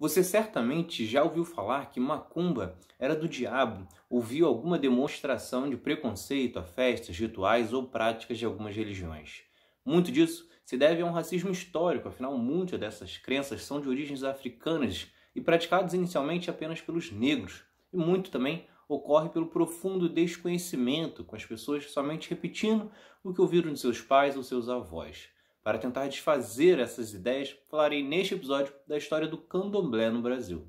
Você certamente já ouviu falar que macumba era do diabo ouviu alguma demonstração de preconceito a festas, rituais ou práticas de algumas religiões. Muito disso se deve a um racismo histórico, afinal, muitas dessas crenças são de origens africanas e praticadas inicialmente apenas pelos negros, e muito também ocorre pelo profundo desconhecimento, com as pessoas somente repetindo o que ouviram de seus pais ou seus avós. Para tentar desfazer essas ideias, falarei neste episódio da história do candomblé no Brasil.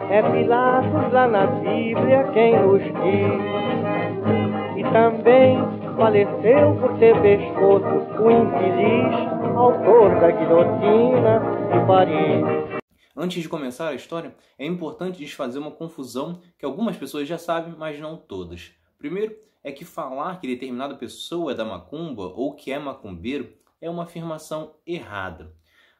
É Pilatos lá na Bíblia quem nos diz, e também faleceu por ter pescoço o infeliz autor da guilhotina de Paris. Antes de começar a história, é importante desfazer uma confusão que algumas pessoas já sabem, mas não todas. Primeiro, é que falar que determinada pessoa é da macumba ou que é macumbeiro é uma afirmação errada.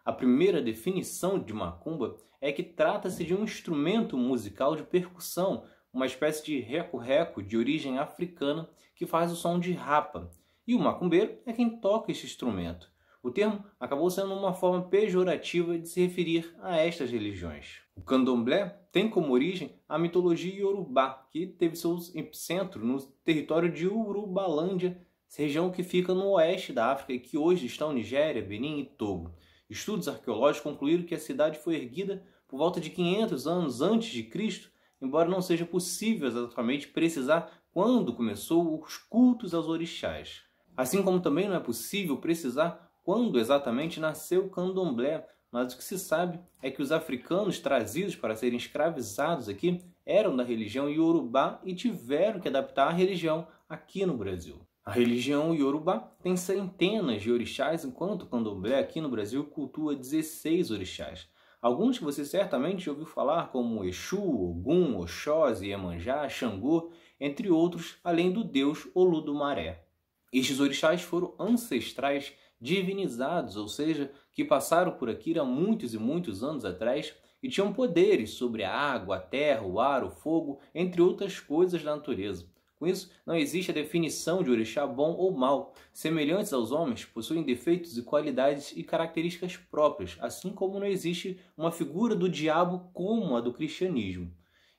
A primeira definição de macumba é que trata-se de um instrumento musical de percussão, uma espécie de reco-reco de origem africana que faz o som de rapa. E o macumbeiro é quem toca este instrumento. O termo acabou sendo uma forma pejorativa de se referir a estas religiões. O candomblé tem como origem a mitologia iorubá, que teve seu epicentro no território de Urubalândia, região que fica no oeste da África e que hoje estão Nigéria, Benin e Togo. Estudos arqueológicos concluíram que a cidade foi erguida por volta de 500 anos antes de Cristo, embora não seja possível exatamente precisar quando começou os cultos aos orixás. Assim como também não é possível precisar quando exatamente nasceu o candomblé, mas o que se sabe é que os africanos trazidos para serem escravizados aqui eram da religião iorubá e tiveram que adaptar a religião aqui no Brasil. A religião Yorubá tem centenas de orixás, enquanto o candomblé aqui no Brasil cultua 16 orixás. Alguns que você certamente já ouviu falar, como Exu, Ogum, Oxóssi, Iemanjá, Xangô, entre outros, além do deus Oludumaré. Estes orixás foram ancestrais divinizados, ou seja, que passaram por aqui há muitos e muitos anos atrás e tinham poderes sobre a água, a terra, o ar, o fogo, entre outras coisas da natureza. Com isso, não existe a definição de orixá bom ou mal. Semelhantes aos homens, possuem defeitos e qualidades e características próprias, assim como não existe uma figura do diabo como a do cristianismo.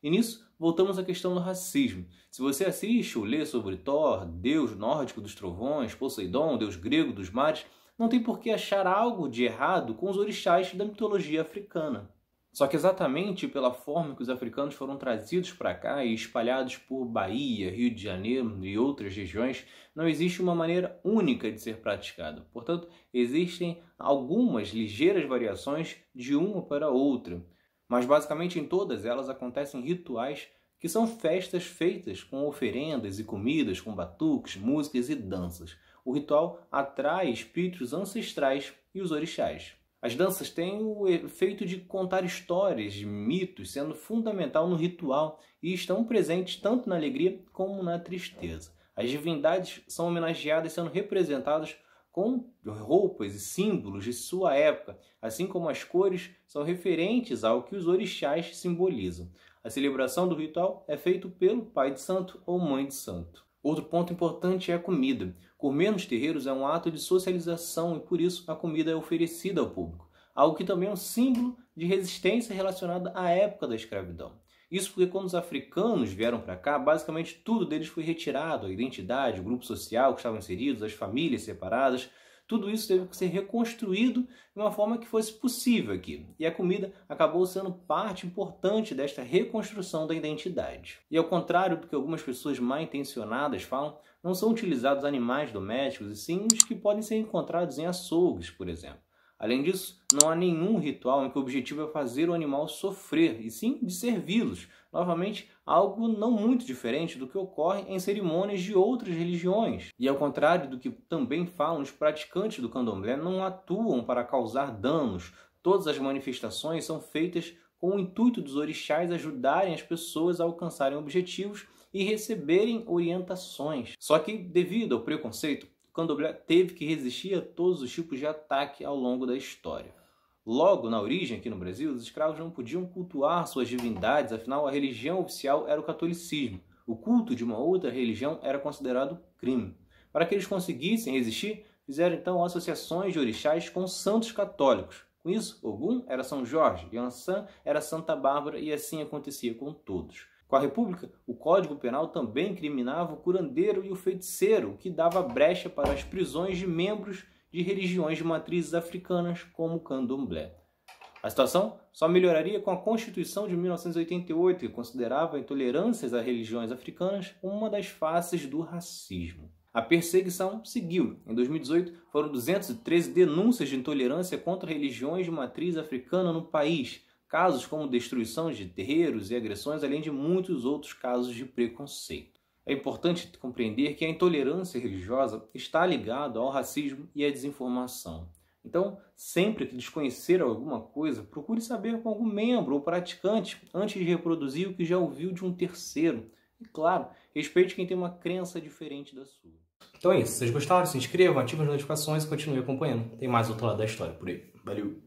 E nisso, voltamos à questão do racismo. Se você assiste ou lê sobre Thor, deus nórdico dos trovões, Poseidon, deus grego dos mares, não tem por que achar algo de errado com os orixás da mitologia africana. Só que exatamente pela forma que os africanos foram trazidos para cá e espalhados por Bahia, Rio de Janeiro e outras regiões, não existe uma maneira única de ser praticado. Portanto, existem algumas ligeiras variações de uma para outra. Mas basicamente em todas elas acontecem rituais que são festas feitas com oferendas e comidas, com batuques, músicas e danças. O ritual atrai espíritos ancestrais e os orixás. As danças têm o efeito de contar histórias, mitos, sendo fundamental no ritual e estão presentes tanto na alegria como na tristeza. As divindades são homenageadas sendo representadas com roupas e símbolos de sua época, assim como as cores são referentes ao que os orixás simbolizam. A celebração do ritual é feita pelo pai de santo ou mãe de santo. Outro ponto importante é a comida. Comer nos terreiros é um ato de socialização e por isso a comida é oferecida ao público, algo que também é um símbolo de resistência relacionada à época da escravidão. Isso porque quando os africanos vieram para cá, basicamente tudo deles foi retirado, a identidade, o grupo social que estavam inseridos, as famílias separadas, tudo isso teve que ser reconstruído de uma forma que fosse possível aqui. E a comida acabou sendo parte importante desta reconstrução da identidade. E ao contrário do que algumas pessoas mal intencionadas falam, não são utilizados animais domésticos e sim os que podem ser encontrados em açougues, por exemplo. Além disso, não há nenhum ritual em que o objetivo é fazer o animal sofrer, e sim de servi-los. Novamente, algo não muito diferente do que ocorre em cerimônias de outras religiões. E ao contrário do que também falam, os praticantes do candomblé não atuam para causar danos. Todas as manifestações são feitas com o intuito dos orixás ajudarem as pessoas a alcançarem objetivos e receberem orientações. Só que, devido ao preconceito Candomblé teve que resistir a todos os tipos de ataque ao longo da história. Logo, na origem, aqui no Brasil, os escravos não podiam cultuar suas divindades, afinal, a religião oficial era o catolicismo. O culto de uma outra religião era considerado crime. Para que eles conseguissem resistir, fizeram então associações de orixás com santos católicos. Com isso, Ogum era São Jorge, Yansan era Santa Bárbara e assim acontecia com todos. Com a República, o Código Penal também incriminava o curandeiro e o feiticeiro, o que dava brecha para as prisões de membros de religiões de matrizes africanas, como o candomblé. A situação só melhoraria com a Constituição de 1988, que considerava intolerâncias a religiões africanas uma das faces do racismo. A perseguição seguiu. Em 2018, foram 213 denúncias de intolerância contra religiões de matriz africana no país, casos como destruição de terreiros e agressões, além de muitos outros casos de preconceito. É importante compreender que a intolerância religiosa está ligada ao racismo e à desinformação. Então, sempre que desconhecer alguma coisa, procure saber com algum membro ou praticante antes de reproduzir o que já ouviu de um terceiro. E claro, respeite quem tem uma crença diferente da sua. Então é isso. Se vocês gostaram, se inscrevam, ativem as notificações e continuem acompanhando. Tem mais outro lado da história por aí. Valeu!